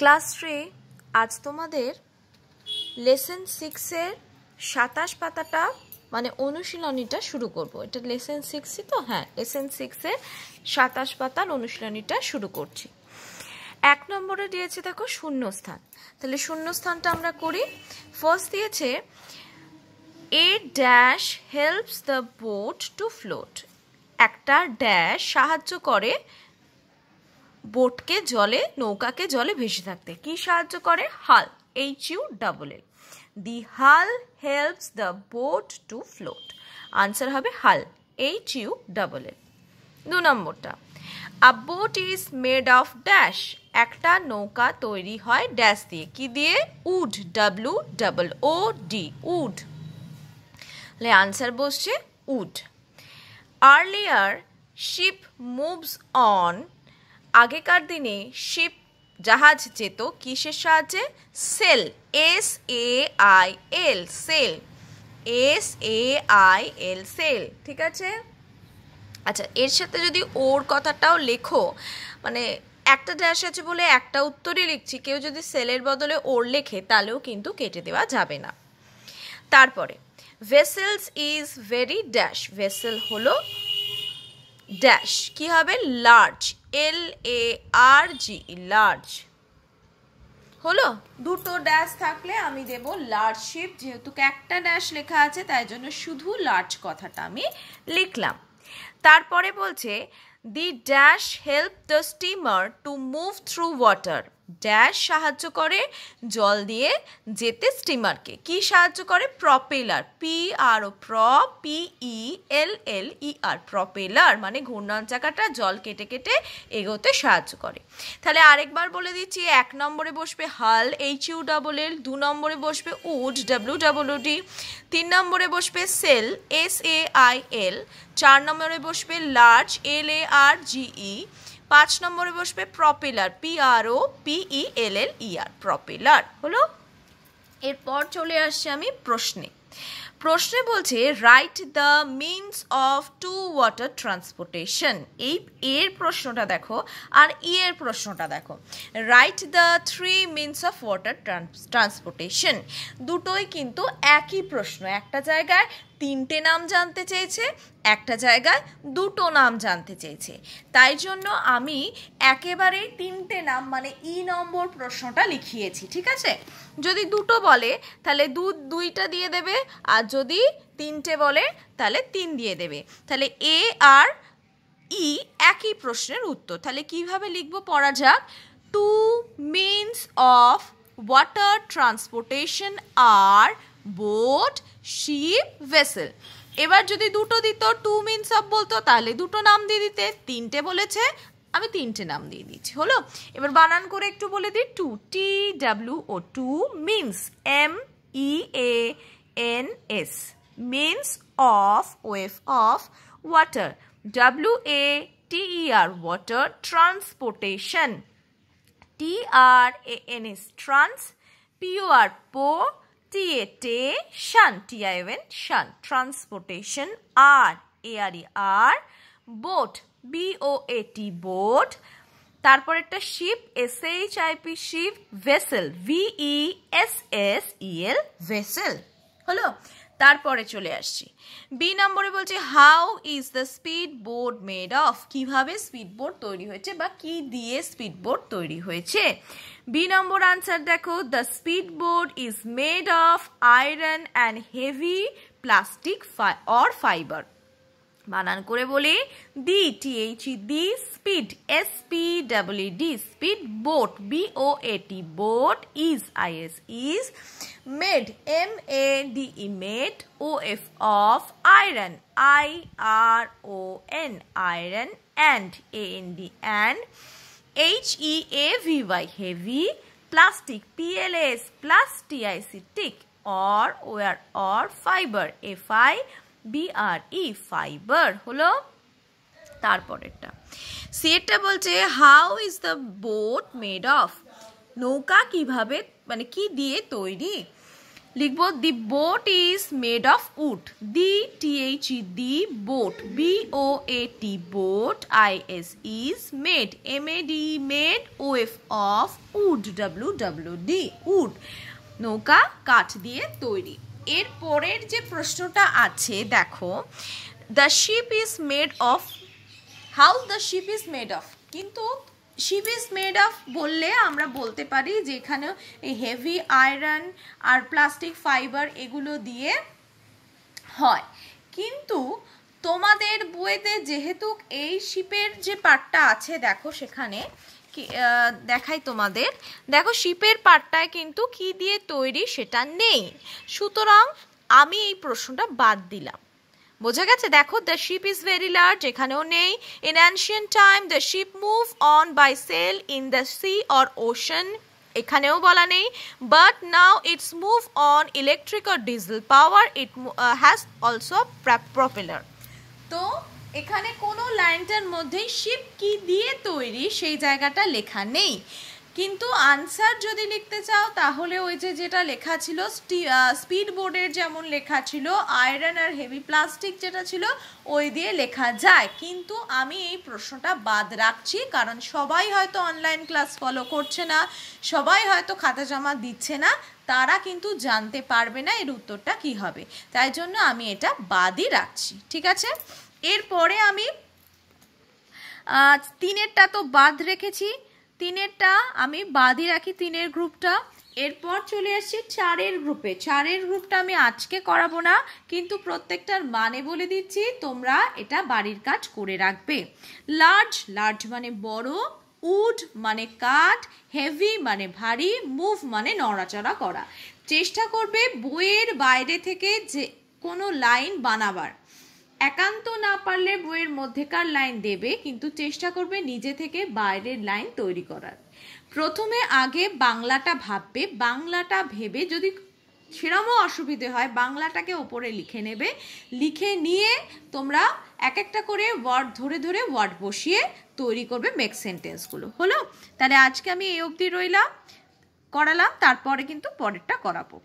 class three আজ তোমাদের lesson সিক্সের সাতাশ পাতাটা মানে অনুশীলনীটা শুরু করব এটা লেসেন সিক্সই তো হ্যাঁ লেসেন সিক্সের সাতাশ পাতার অনুশীলনীটা শুরু করছি এক নম্বরে দিয়েছে দেখো শূন্যস্থান তাহলে শূন্যস্থানটা আমরা করি ফার্স্ট দিয়েছে a dash helps the boat to float একটা ড্যাশ সাহায্য করে বোটকে জলে নৌকাকে জলে ভেসে থাকতে কি সাহায্য করে hull H U double L the hull helps the boat to float answer হবে hull H U double L দু নম্বরটা a boat is made of dash একটা নৌকা তৈরি হয় ড্যাশ দিয়ে কি দিয়ে wood W double O D wood তাহলে আনসার বসছে wood earlier ship moves on আগেকার দিনে শিপ জাহাজ যেত কিসের সাহায্যে sail S A I L sail S A I L sell ঠিক আছে আচ্ছা এর সাথে যদি ওর কথাটাও লেখো মানে একটা ড্যাশ আছে বলে একটা উত্তরই লিখছি কেউ যদি সেলের বদলে ওর লেখে তাহলেও কিন্তু কেটে দেওয়া যাবে না তারপরে vessels is very dash vessel হলো ড্যাশ কি হবে লার্জ এল এ আর জি লার্জ হলো দুটো ড্যাশ থাকলে আমি দেব লার্জ শিপ যেহেতু একটা ড্যাশ লেখা আছে তাই জন্য শুধু লার্জ কথাটা আমি লিখলাম তারপরে বলছে the dash help the steamer to move through water dash সাহায্য করে জল দিয়ে যেতে স্টিমারকে কি সাহায্য করে প্রপেলার পি আর ও প্র পি ই এল এল ই আর প্রপেলার মানে ঘূর্ণন চাকাটা জল কেটে কেটে এগোতে সাহায্য করে তাহলে আরেকবার বলে দিচ্ছি এক নম্বরে বসবে হাল এইচ ইউ ডাবল এল দু নম্বরে বসবে উড ডাব্লিউ ডাব্লু ডি তিন নম্বরে বসবে sail S A I L চার নম্বরে বসবে লার্জ এল এ আর জিই পাঁচ নম্বরে বসবে propeller P R O P E L L E R propeller হলো এরপর চলে আসছি আমি প্রশ্নে প্রশ্নে বলছে write the means of to water transportation এই এর প্রশ্নটা দেখো আর ই এর প্রশ্নটা দেখো write the three means of water transportation দুটোই কিন্তু একই প্রশ্ন একটা জায়গায় তিনটে নাম জানতে চেয়েছে একটা জায়গায় দুটো নাম জানতে চেয়েছে তাই জন্য আমি একেবারে তিনটে নাম মানে ই নম্বর প্রশ্নটা লিখিয়েছি ঠিক আছে যদি দুটো বলে তাহলে দু দুইটা দিয়ে দেবে আর যদি তিনটে বলে তাহলে তিন দিয়ে দেবে তাহলে এ আর ই একই প্রশ্নের উত্তর তাহলে কিভাবে লিখবো পড়া যাক two means of water transportation আর বোট শিপ ভেসেল এবার যদি দুটো দিত টু মিনস অফ বলতো তাহলে দুটো নাম দিয়ে দিতে তিনটে বলেছে আমি তিনটে নাম দিয়ে দিচ্ছি হলো এবার বানান করে একটু বলে দিই two T W O two means M E A N S means of wave of water W A T E R water transportation T R A N S trans P U R P O T A T shun T I O N shun transportation R A R E R boat B O A T boat তারপর একটা ship S H I P ship vessel V E S S E L vessel হলো তারপরে চলে আসছি B নম্বরে বলছে how is the speed board made of কীভাবে speed board তৈরি হয়েছে বা কি দিয়ে স্পিড বোর্ড তৈরি হয়েছে বি নম্বর আনসার দেখো the speed board is made of iron and heavy plastic fi or fibre বানান করে বলি D T H D speed S P W D speed boat B O A T boat is I S is made M A D E made O F of iron I R O N iron and A N D and H E A V Y heavy plastic P L S plas T I C tic or O R or fibre F I B R E fibre e হলো তারপরেরটা সেটা বলছে how is the boat made of নৌকা কিভাবে মানে কি দিয়ে তৈরি লিখব the boat is made of wood the H E the boat B O A T boat I S is made M A D made O F of wood W W D wood নৌকা কাঠ দিয়ে তৈরি এর পরের যে প্রশ্নটা আছে দেখো the ship is made of how the ship is made of কিন্তু শিপ ইজ মেড অফ বললে আমরা বলতে পারি যে এখানে হেভি আয়রন আর প্লাস্টিক ফাইবার এগুলো দিয়ে হয় কিন্তু তোমাদের বইতে যেহেতু এই শিপের যে পার্টটা আছে দেখো সেখানে দেখাই তোমাদের দেখো শিপের পাটটায় কিন্তু কি দিয়ে তৈরি সেটা নেই সুতরাং আমি এই প্রশ্নটা বাদ দিলাম বোঝা গেছে দেখো the ship is very large এখানেও নেই in ancient time the ship move on by sail in the sea or ocean এখানেও বলা নেই but now it's move on electric or diesel power it has also propeller তো এখানে কোনো লাইনটার মধ্যে শিব কি দিয়ে তৈরি সেই জায়গাটা লেখা নেই কিন্তু আনসার যদি লিখতে চাও তাহলে ওই যে যেটা লেখা ছিল স্পিড বোর্ডের যেমন লেখা ছিল আয়রন আর হেভি প্লাস্টিক যেটা ছিল ওই দিয়ে লেখা যায় কিন্তু আমি এই প্রশ্নটা বাদ রাখছি কারণ সবাই হয়তো অনলাইন ক্লাস ফলো করছে না সবাই হয়তো খাতা জমা দিচ্ছে না তারা কিন্তু জানতে পারবে না এর উত্তরটা কি হবে তাই জন্য আমি এটা বাদই রাখছি ঠিক আছে এরপরে আমি তিনেরটা তো বাদ রেখেছি তিনেরটা আমি বাদই রাখি তিনের গ্রুপটা এরপর চলে আসছি চারের গ্রুপে চারের গ্রুপটা আমি আজকে করাবো না কিন্তু প্রত্যেকটার মানে বলে দিচ্ছি তোমরা এটা বাড়ির কাজ করে রাখবে লার্জ লার্জ মানে বড় উড মানে কাঠ হেভি মানে ভারী মুভ মানে নড়াচড়া করা চেষ্টা করবে বইয়ের বাইরে থেকে যে কোনো লাইন বানাবার একান্ত না পারলে বইয়ের মধ্যেকার লাইন দেবে কিন্তু চেষ্টা করবে নিজে থেকে বাইরের লাইন তৈরি করার প্রথমে আগে বাংলাটা ভাববে বাংলাটা ভেবে যদি সেরমও অসুবিধে হয় বাংলাটাকে ওপরে লিখে নেবে লিখে নিয়ে তোমরা এক একটা করে ওয়ার্ড ধরে ধরে ওয়ার্ড বসিয়ে তৈরি করবে মেক সেন্টেন্সগুলো হলো তাহলে আজকে আমি এই অবধি রইলাম করালাম তারপরে কিন্তু পরেরটা করাবো